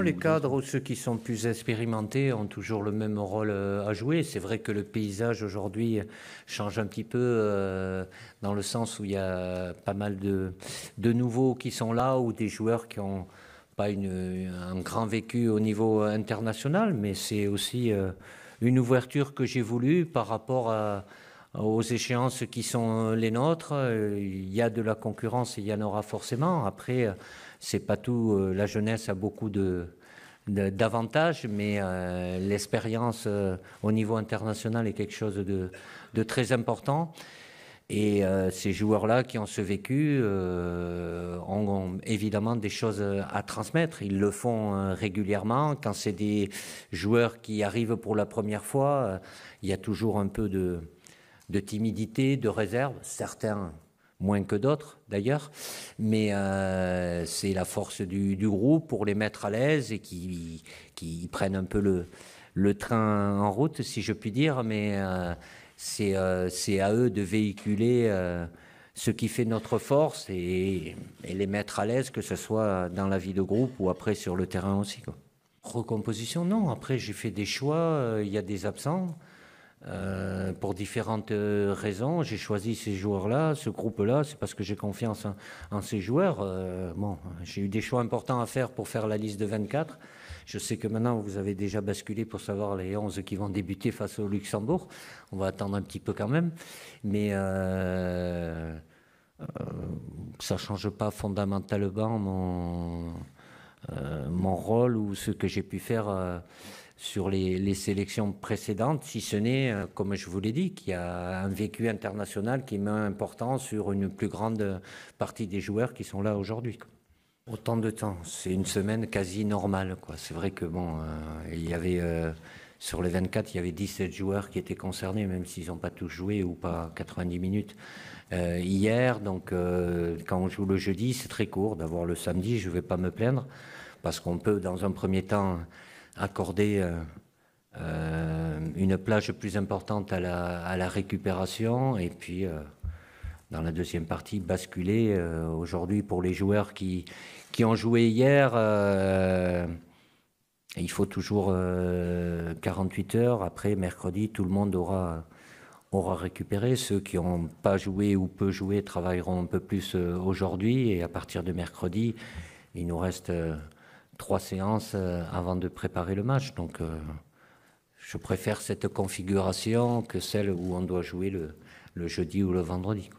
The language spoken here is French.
les cadres, ceux qui sont plus expérimentés, ont toujours le même rôle euh, à jouer. C'est vrai que le paysage aujourd'hui change un petit peu euh, dans le sens où il y a pas mal de, de nouveaux qui sont là ou des joueurs qui ont pas une, un grand vécu au niveau international, mais c'est aussi euh, une ouverture que j'ai voulu par rapport à aux échéances qui sont euh, les nôtres. Euh, il y a de la concurrence, il y en aura forcément. Après, euh, c'est pas tout. La jeunesse a beaucoup de d'avantages, mais l'expérience au niveau international est quelque chose de, très important. Et ces joueurs-là qui ont ce vécu ont, évidemment des choses à transmettre. Ils le font régulièrement. Quand c'est des joueurs qui arrivent pour la première fois, il y a toujours un peu de, de timidité, de réserve, certains moins que d'autres d'ailleurs, mais euh, c'est la force du, groupe pour les mettre à l'aise et qui, qui prennent un peu le, train en route, si je puis dire, mais euh, euh, c'est à eux de véhiculer ce qui fait notre force et, les mettre à l'aise, que ce soit dans la vie de groupe ou après sur le terrain aussi. Recomposition, non, après j'ai fait des choix, il y a des absents. Euh, pour différentes euh, raisons, j'ai choisi ces joueurs-là, ce groupe-là, c'est parce que j'ai confiance en, ces joueurs. Euh, bon, j'ai eu des choix importants à faire pour faire la liste de 24. Je sais que maintenant, vous avez déjà basculé pour savoir les 11 qui vont débuter face au Luxembourg. On va attendre un petit peu quand même. Mais ça ne change pas fondamentalement mon, mon rôle ou ce que j'ai pu faire sur les, sélections précédentes, si ce n'est, euh, comme je vous l'ai dit, qu'il y a un vécu international qui est important sur une plus grande partie des joueurs qui sont là aujourd'hui. Autant de temps, c'est une semaine quasi normale. C'est vrai que bon, euh, il y avait euh, sur les 24, il y avait 17 joueurs qui étaient concernés, même s'ils n'ont pas tous joué ou pas 90 minutes hier. Donc, quand on joue le jeudi, c'est très court. D'avoir le samedi, je ne vais pas me plaindre parce qu'on peut, dans un premier temps, accorder euh, euh, une plage plus importante à la, récupération et puis euh, dans la deuxième partie basculer aujourd'hui pour les joueurs qui, qui ont joué hier. il faut toujours 48 heures. Après, mercredi, tout le monde aura, aura récupéré. Ceux qui n'ont pas joué ou peu joué travailleront un peu plus aujourd'hui. Et à partir de mercredi, il nous reste trois séances euh, avant de préparer le match. Donc, euh, je préfère cette configuration que celle où on doit jouer le, jeudi ou le vendredi.